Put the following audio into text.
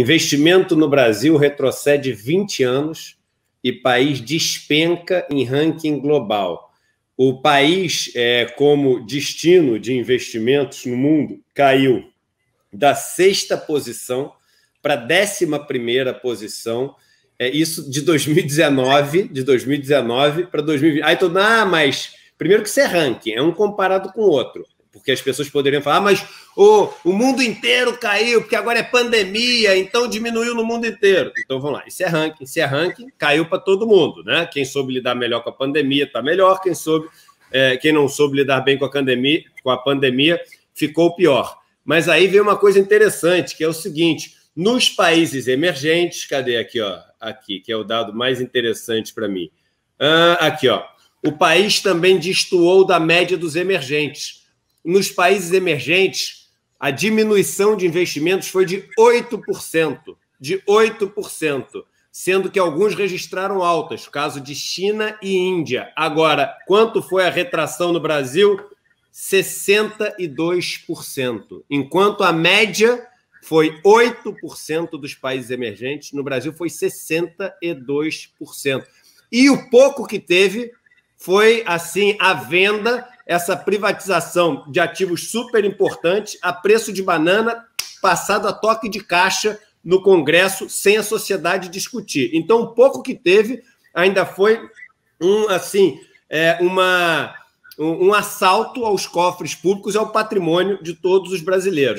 Investimento no Brasil retrocede 20 anos e país despenca em ranking global. O país, é, como destino de investimentos no mundo, caiu da sexta posição para a décima primeira posição. É isso de 2019, de 2019 para 2020. Aí todo, ah, mas primeiro que ser é ranking, é um comparado com o outro, porque as pessoas poderiam falar, ah, mas o mundo inteiro caiu, porque agora é pandemia, então diminuiu no mundo inteiro. Então vamos lá, isso é ranking, isso é ranking, caiu para todo mundo, né? Quem soube lidar melhor com a pandemia está melhor, quem soube, é, quem não soube lidar bem com a pandemia, com a pandemia ficou pior. Mas aí vem uma coisa interessante, que é o seguinte: nos países emergentes, cadê aqui, ó? Aqui, que é o dado mais interessante para mim. Ah, aqui, ó. O país também destoou da média dos emergentes. Nos países emergentes, a diminuição de investimentos foi de 8%, de 8%, sendo que alguns registraram altas, caso de China e Índia. Agora, quanto foi a retração no Brasil? 62%, enquanto a média foi 8% dos países emergentes, no Brasil foi 62%. E o pouco que teve foi assim a venda essa privatização de ativos super importantes a preço de banana, passado a toque de caixa no Congresso, sem a sociedade discutir. Então, o pouco que teve ainda foi um assim é, uma, um, um assalto aos cofres públicos e ao patrimônio de todos os brasileiros.